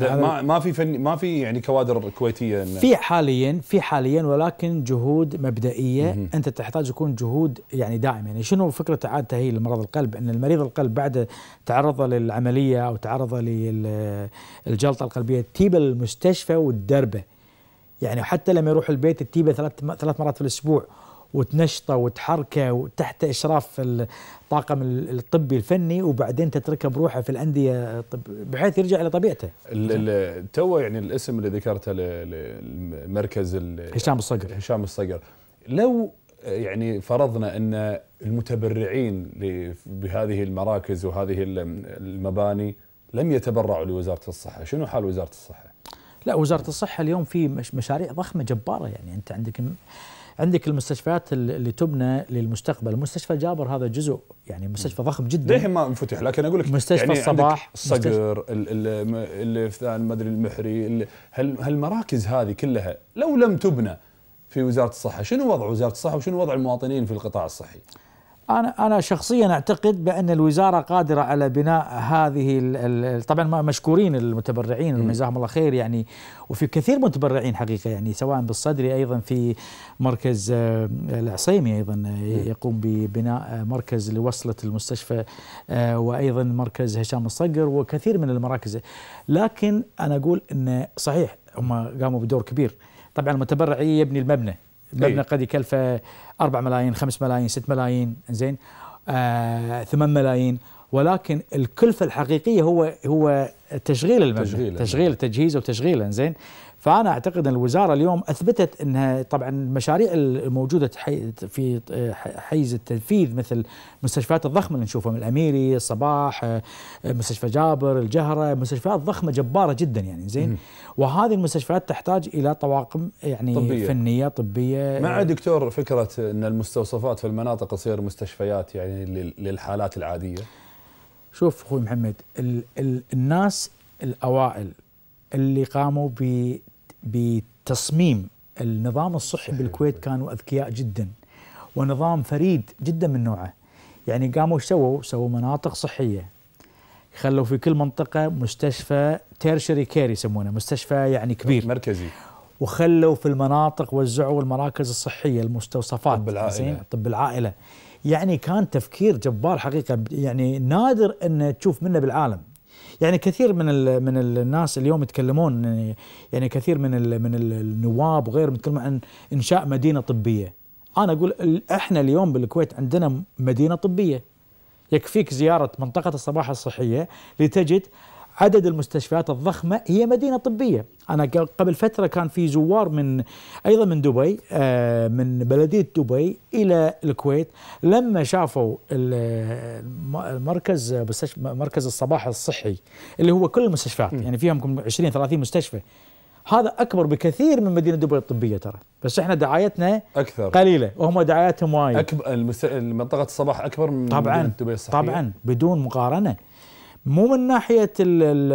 ما ما في فن ما في يعني كوادر كويتيه في حاليا في حاليا ولكن جهود مبدئيه مم. انت تحتاج يكون جهود يعني دائمه يعني شنو فكره اعاده تاهيل لمرض القلب ان المريض القلب بعد تعرضه للعمليه او تعرضه للجلطه القلبيه تيبه للمستشفى وتدربه يعني حتى لما يروح البيت تيبه ثلاث ثلاث مرات في الاسبوع وتنشطه وتحركه وتحت اشراف الطاقم الطبي الفني وبعدين تتركه بروحه في الانديه بحيث يرجع الى طبيعته. تو يعني الاسم اللي ذكرته لمركز هشام الصقر هشام الصقر لو يعني فرضنا ان المتبرعين بهذه المراكز وهذه المباني لم يتبرعوا لوزاره الصحه، شنو حال وزاره الصحه؟ لا وزاره الصحه اليوم في مشاريع ضخمه جباره يعني انت عندك عندك المستشفيات اللي تبنى للمستقبل مستشفى جابر هذا جزء يعني مستشفى ضخم جدا ليه ما انفتح لكن اقول لك مستشفى يعني الصباح الصقر اللي ما ادري المحري هالمراكز هذه كلها لو لم تبنى في وزاره الصحه شنو وضع وزاره الصحه وشنو وضع المواطنين في القطاع الصحي انا انا شخصيا اعتقد بان الوزاره قادره على بناء هذه طبعا مشكورين المتبرعين جزاهم الله خير يعني وفي كثير متبرعين حقيقه يعني سواء بالصدري ايضا في مركز آه، العصيمي ايضا آه، يقوم ببناء آه، مركز لوصله المستشفى وايضا مركز هشام الصقر وكثير من المراكز لكن انا اقول انه صحيح هم قاموا بدور كبير طبعا المتبرع يبني المبنى إيه. المبنى قد يكلفه 4 ملايين 5 ملايين 6 ملايين زين آه 8 ملايين ولكن الكلفه الحقيقيه هو هو تشغيل المبنى تشغيل تجهيزه وتشغيله زين فانا اعتقد ان الوزاره اليوم اثبتت انها طبعا المشاريع الموجوده في حيز التنفيذ مثل المستشفيات الضخمه اللي نشوفها من الاميري، الصباح، مستشفى جابر، الجهره، مستشفيات ضخمه جباره جدا يعني زين وهذه المستشفيات تحتاج الى طواقم يعني طبية. فنيه طبيه مع دكتور فكره ان المستوصفات في المناطق تصير مستشفيات يعني للحالات العاديه شوف اخوي محمد الـ الـ الناس الاوائل اللي قاموا ب بتصميم النظام الصحي بالكويت كانوا اذكياء جدا ونظام فريد جدا من نوعه يعني قاموا سووا سووا مناطق صحيه خلوا في كل منطقه مستشفى تيرشري كير يسمونه مستشفى يعني كبير مركزي وخلوا في المناطق وزعوا المراكز الصحيه المستوصفات طب العائله طب العائله يعني كان تفكير جبار حقيقه يعني نادر ان تشوف منه بالعالم يعني كثير من من الناس اليوم يتكلمون يعني كثير من ال من النواب وغيرهم يتكلمون عن انشاء مدينه طبيه انا اقول احنا اليوم بالكويت عندنا مدينه طبيه يكفيك زياره منطقه الصباح الصحيه لتجد عدد المستشفيات الضخمة هي مدينة طبية أنا قبل فترة كان في زوار من أيضا من دبي آه، من بلدية دبي إلى الكويت لما شافوا المركز مركز الصباح الصحي اللي هو كل المستشفيات يعني فيهم 20 30 مستشفى هذا اكبر بكثير من مدينه دبي الطبيه ترى بس احنا دعايتنا اكثر قليله وهم دعاياتهم وايد المس... منطقه الصباح اكبر من طبعا مدينة دبي الصحيه طبعا بدون مقارنه مو من ناحيه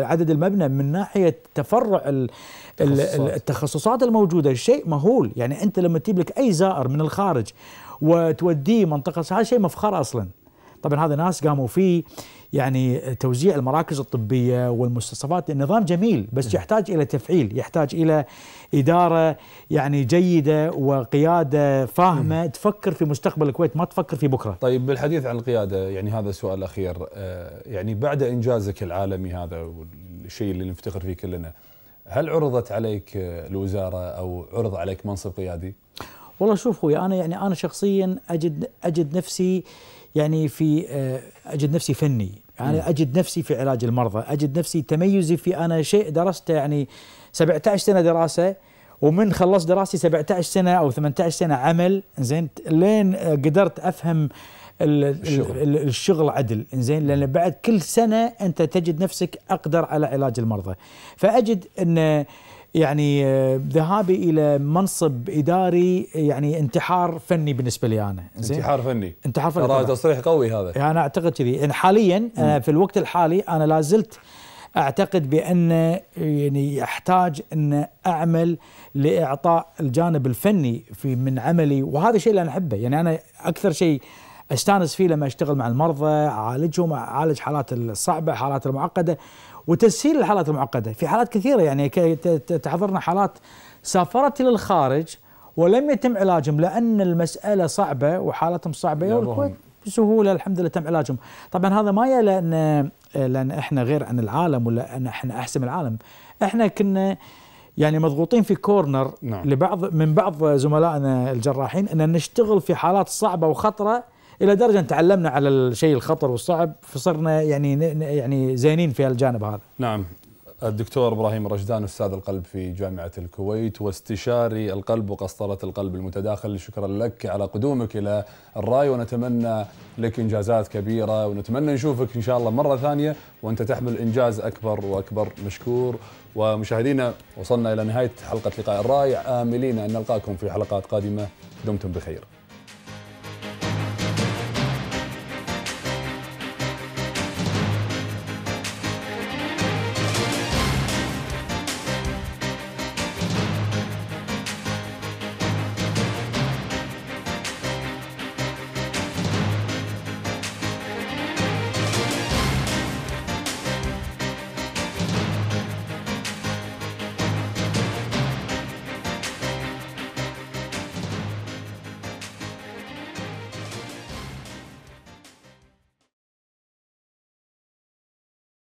عدد المبنى من ناحيه تفرع التخصصات, الموجوده شيء مهول يعني انت لما تجيب لك اي زائر من الخارج وتوديه منطقه هذا شيء مفخر اصلا طبعا هذا ناس قاموا فيه يعني توزيع المراكز الطبية والمستصفات النظام جميل بس نعم. يحتاج إلى تفعيل يحتاج إلى إدارة يعني جيدة وقيادة فاهمة نعم. تفكر في مستقبل الكويت ما تفكر في بكرة طيب بالحديث عن القيادة يعني هذا سؤال الأخير آه، يعني بعد إنجازك العالمي هذا والشيء اللي نفتخر فيه كلنا هل عرضت عليك الوزارة أو عرض عليك منصب قيادي؟ والله شوف خويا أنا يعني أنا شخصيا أجد أجد نفسي يعني في آه، اجد نفسي فني يعني اجد نفسي في علاج المرضى اجد نفسي تميزي في انا شيء درسته يعني 17 سنه دراسه ومن خلصت دراستي 17 سنه او 18 سنه عمل زين لين قدرت افهم الشغل. الشغل عدل زين لان بعد كل سنه انت تجد نفسك اقدر على علاج المرضى فاجد ان يعني آه، ذهابي الى منصب اداري يعني انتحار فني بالنسبه لي انا زين انتحار فني انتحار فني هذا تصريح قوي هذا يعني انا اعتقد كذي يعني حاليا أنا آه، في الوقت الحالي انا لازلت اعتقد بان آه، يعني يحتاج ان اعمل لاعطاء الجانب الفني في من عملي وهذا الشيء اللي انا احبه يعني انا اكثر شيء استانس فيه لما اشتغل مع المرضى اعالجهم اعالج حالات الصعبه حالات المعقده وتسهيل الحالات المعقده في حالات كثيره يعني تحضرنا حالات سافرت الى الخارج ولم يتم علاجهم لان المساله صعبه وحالتهم صعبه بسهوله الحمد لله تم علاجهم طبعا هذا ما يا لان لان احنا غير عن العالم ولا ان احنا احسن العالم احنا كنا يعني مضغوطين في كورنر نعم. لبعض من بعض زملائنا الجراحين ان نشتغل في حالات صعبه وخطره الى درجه تعلمنا على الشيء الخطر والصعب فصرنا يعني يعني زينين في الجانب هذا نعم الدكتور ابراهيم رشدان استاذ القلب في جامعه الكويت واستشاري القلب وقسطره القلب المتداخل شكرا لك على قدومك الى الراي ونتمنى لك انجازات كبيره ونتمنى نشوفك ان شاء الله مره ثانيه وانت تحمل انجاز اكبر واكبر مشكور ومشاهدينا وصلنا الى نهايه حلقه لقاء الراي املين ان نلقاكم في حلقات قادمه دمتم بخير